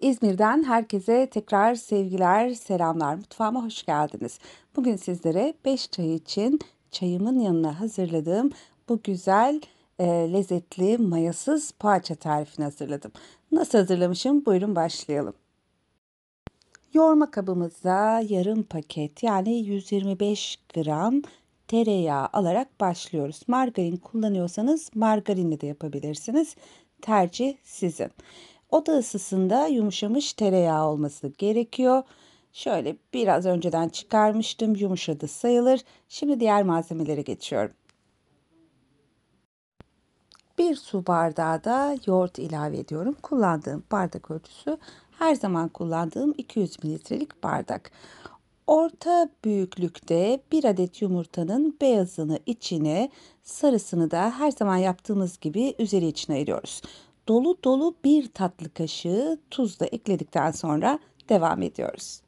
İzmir'den herkese tekrar sevgiler, selamlar. Mutfağıma hoş geldiniz. Bugün sizlere 5 çay için çayımın yanına hazırladığım bu güzel, e, lezzetli, mayasız poğaça tarifini hazırladım. Nasıl hazırlamışım? Buyurun başlayalım. Yoğurma kabımıza yarım paket yani 125 gram tereyağı alarak başlıyoruz. Margarin kullanıyorsanız margarinle de yapabilirsiniz. Tercih sizin. Oda ısısında yumuşamış tereyağı olması gerekiyor. Şöyle biraz önceden çıkarmıştım yumuşadı sayılır. Şimdi diğer malzemelere geçiyorum. Bir su bardağı da yoğurt ilave ediyorum. Kullandığım bardak ölçüsü her zaman kullandığım 200 mililitrelik bardak. Orta büyüklükte bir adet yumurtanın beyazını içine, sarısını da her zaman yaptığımız gibi üzeri için ayırıyoruz dolu dolu bir tatlı kaşığı tuz da ekledikten sonra devam ediyoruz.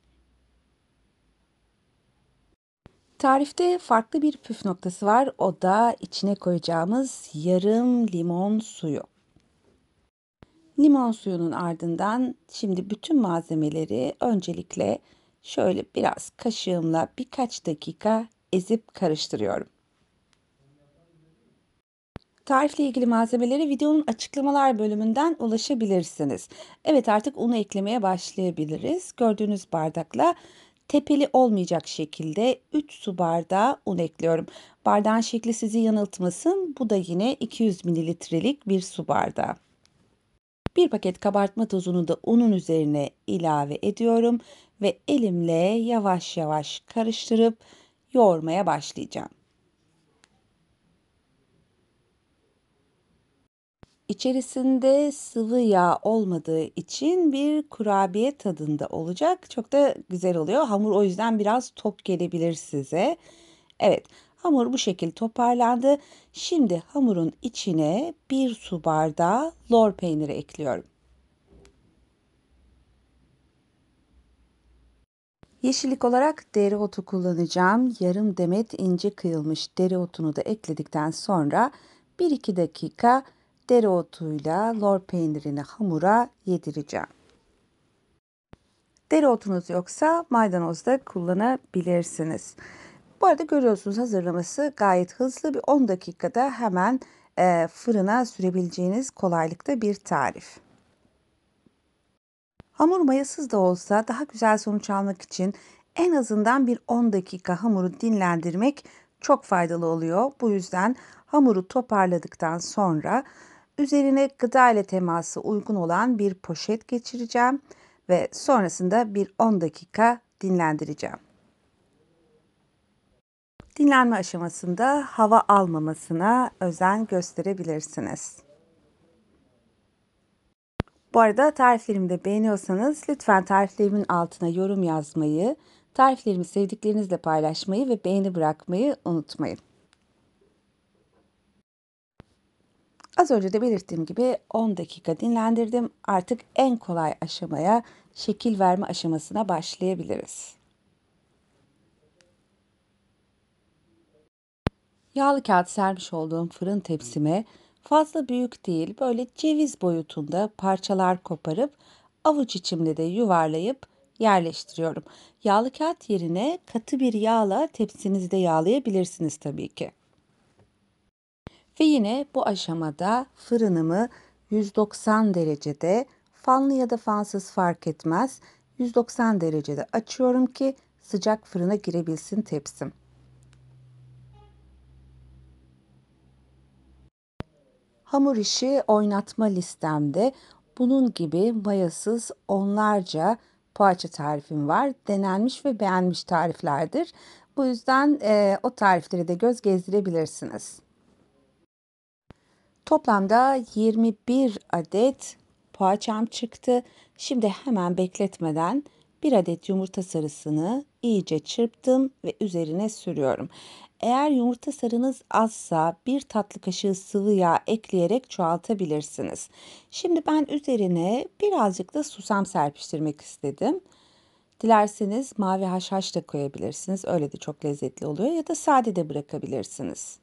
Tarifte farklı bir püf noktası var. O da içine koyacağımız yarım limon suyu. Limon suyunun ardından şimdi bütün malzemeleri öncelikle şöyle biraz kaşığımla birkaç dakika ezip karıştırıyorum. Tarifle ilgili malzemeleri videonun açıklamalar bölümünden ulaşabilirsiniz. Evet artık unu eklemeye başlayabiliriz. Gördüğünüz bardakla tepeli olmayacak şekilde 3 su bardağı un ekliyorum. Bardağın şekli sizi yanıltmasın. Bu da yine 200 mililitrelik bir su bardağı. Bir paket kabartma tozunu da unun üzerine ilave ediyorum ve elimle yavaş yavaş karıştırıp yoğurmaya başlayacağım. İçerisinde sıvı yağ olmadığı için bir kurabiye tadında olacak. Çok da güzel oluyor. Hamur o yüzden biraz top gelebilir size. Evet hamur bu şekilde toparlandı. Şimdi hamurun içine bir su bardağı lor peyniri ekliyorum. Yeşillik olarak dereotu kullanacağım. Yarım demet ince kıyılmış dereotunu da ekledikten sonra 1-2 dakika dereotuyla lor peynirini hamura yedireceğim. Dereotunuz yoksa maydanoz da kullanabilirsiniz. Bu arada görüyorsunuz hazırlaması gayet hızlı. Bir 10 dakikada hemen e, fırına sürebileceğiniz kolaylıkta bir tarif. Hamur mayasız da olsa daha güzel sonuç almak için en azından bir 10 dakika hamuru dinlendirmek çok faydalı oluyor. Bu yüzden hamuru toparladıktan sonra Üzerine gıda ile teması uygun olan bir poşet geçireceğim ve sonrasında bir 10 dakika dinlendireceğim. Dinlenme aşamasında hava almamasına özen gösterebilirsiniz. Bu arada tariflerimi de beğeniyorsanız lütfen tariflerimin altına yorum yazmayı, tariflerimi sevdiklerinizle paylaşmayı ve beğeni bırakmayı unutmayın. Az önce de belirttiğim gibi 10 dakika dinlendirdim. Artık en kolay aşamaya, şekil verme aşamasına başlayabiliriz. Yağlı kağıt sermiş olduğum fırın tepsime fazla büyük değil böyle ceviz boyutunda parçalar koparıp avuç içimle de yuvarlayıp yerleştiriyorum. Yağlı kağıt yerine katı bir yağla tepsinizi de yağlayabilirsiniz tabii ki. Ve yine bu aşamada fırınımı 190 derecede fanlı ya da fansız fark etmez 190 derecede açıyorum ki sıcak fırına girebilsin tepsim. Hamur işi oynatma listemde bunun gibi mayasız onlarca poğaça tarifim var. Denenmiş ve beğenmiş tariflerdir. Bu yüzden e, o tarifleri de göz gezdirebilirsiniz. Toplamda 21 adet poğaçam çıktı. Şimdi hemen bekletmeden bir adet yumurta sarısını iyice çırptım ve üzerine sürüyorum. Eğer yumurta sarınız azsa bir tatlı kaşığı sıvı yağ ekleyerek çoğaltabilirsiniz. Şimdi ben üzerine birazcık da susam serpiştirmek istedim. Dilerseniz mavi haşhaş da koyabilirsiniz. Öyle de çok lezzetli oluyor ya da sade de bırakabilirsiniz.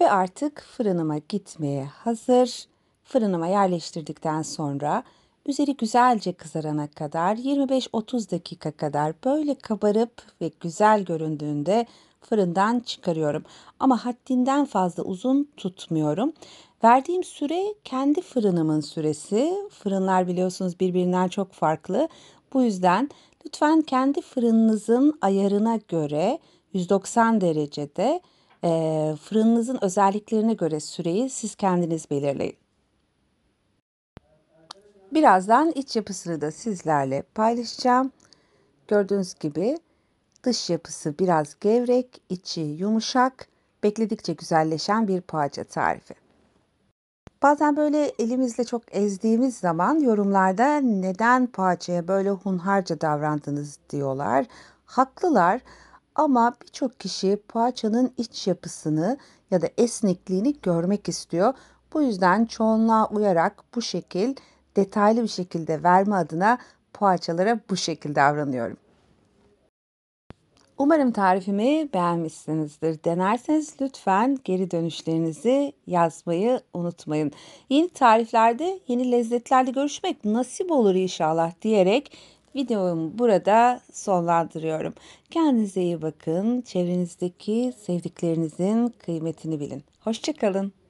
Ve artık fırınıma gitmeye hazır. Fırınıma yerleştirdikten sonra üzeri güzelce kızarana kadar 25-30 dakika kadar böyle kabarıp ve güzel göründüğünde fırından çıkarıyorum. Ama haddinden fazla uzun tutmuyorum. Verdiğim süre kendi fırınımın süresi. Fırınlar biliyorsunuz birbirinden çok farklı. Bu yüzden lütfen kendi fırınınızın ayarına göre 190 derecede e, fırınınızın özelliklerine göre süreyi siz kendiniz belirleyin. Birazdan iç yapısını da sizlerle paylaşacağım. Gördüğünüz gibi dış yapısı biraz gevrek, içi yumuşak, bekledikçe güzelleşen bir poğaça tarifi. Bazen böyle elimizle çok ezdiğimiz zaman yorumlarda neden poğaçaya böyle hunharca davrandınız diyorlar. Haklılar ama birçok kişi poğaçanın iç yapısını ya da esnekliğini görmek istiyor. Bu yüzden çoğunluğa uyarak bu şekil detaylı bir şekilde verme adına poğaçalara bu şekilde davranıyorum. Umarım tarifimi beğenmişsinizdir. Denerseniz lütfen geri dönüşlerinizi yazmayı unutmayın. Yeni tariflerde, yeni lezzetlerde görüşmek nasip olur inşallah diyerek videomu burada sonlandırıyorum. Kendinize iyi bakın. Çevrenizdeki sevdiklerinizin kıymetini bilin. Hoşçakalın.